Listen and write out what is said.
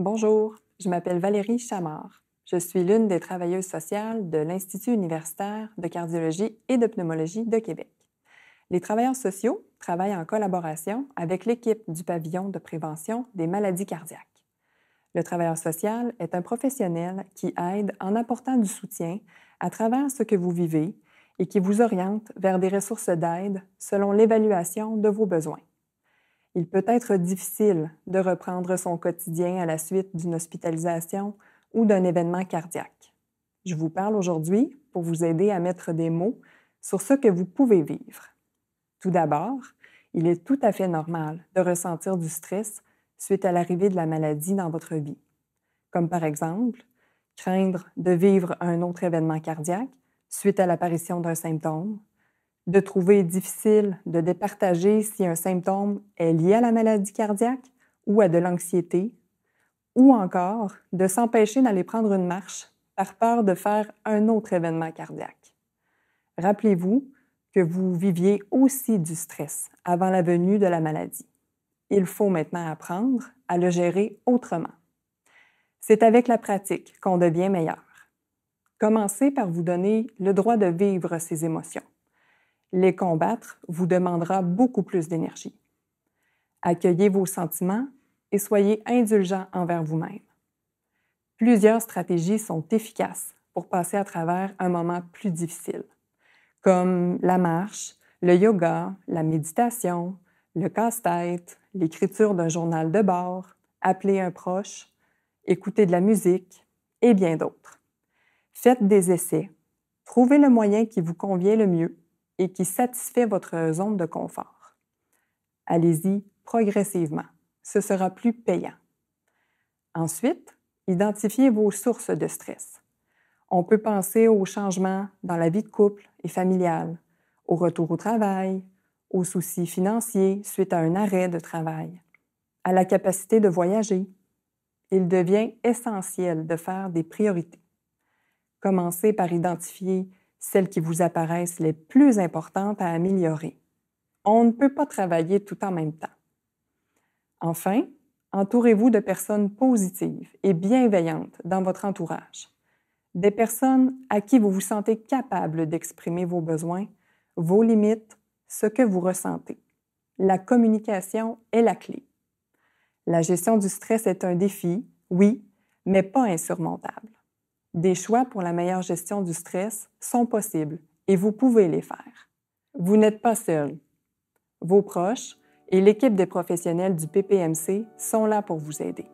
Bonjour, je m'appelle Valérie Chamard. Je suis l'une des travailleuses sociales de l'Institut universitaire de cardiologie et de pneumologie de Québec. Les travailleurs sociaux travaillent en collaboration avec l'équipe du pavillon de prévention des maladies cardiaques. Le travailleur social est un professionnel qui aide en apportant du soutien à travers ce que vous vivez et qui vous oriente vers des ressources d'aide selon l'évaluation de vos besoins. Il peut être difficile de reprendre son quotidien à la suite d'une hospitalisation ou d'un événement cardiaque. Je vous parle aujourd'hui pour vous aider à mettre des mots sur ce que vous pouvez vivre. Tout d'abord, il est tout à fait normal de ressentir du stress suite à l'arrivée de la maladie dans votre vie, comme par exemple craindre de vivre un autre événement cardiaque suite à l'apparition d'un symptôme, de trouver difficile de départager si un symptôme est lié à la maladie cardiaque ou à de l'anxiété, ou encore de s'empêcher d'aller prendre une marche par peur de faire un autre événement cardiaque. Rappelez-vous que vous viviez aussi du stress avant la venue de la maladie. Il faut maintenant apprendre à le gérer autrement. C'est avec la pratique qu'on devient meilleur. Commencez par vous donner le droit de vivre ces émotions les combattre vous demandera beaucoup plus d'énergie. Accueillez vos sentiments et soyez indulgent envers vous-même. Plusieurs stratégies sont efficaces pour passer à travers un moment plus difficile, comme la marche, le yoga, la méditation, le casse-tête, l'écriture d'un journal de bord, appeler un proche, écouter de la musique et bien d'autres. Faites des essais. Trouvez le moyen qui vous convient le mieux et qui satisfait votre zone de confort. Allez-y progressivement. Ce sera plus payant. Ensuite, identifiez vos sources de stress. On peut penser aux changements dans la vie de couple et familiale, au retour au travail, aux soucis financiers suite à un arrêt de travail, à la capacité de voyager. Il devient essentiel de faire des priorités. Commencez par identifier celles qui vous apparaissent les plus importantes à améliorer. On ne peut pas travailler tout en même temps. Enfin, entourez-vous de personnes positives et bienveillantes dans votre entourage, des personnes à qui vous vous sentez capable d'exprimer vos besoins, vos limites, ce que vous ressentez. La communication est la clé. La gestion du stress est un défi, oui, mais pas insurmontable. Des choix pour la meilleure gestion du stress sont possibles et vous pouvez les faire. Vous n'êtes pas seul. Vos proches et l'équipe des professionnels du PPMC sont là pour vous aider.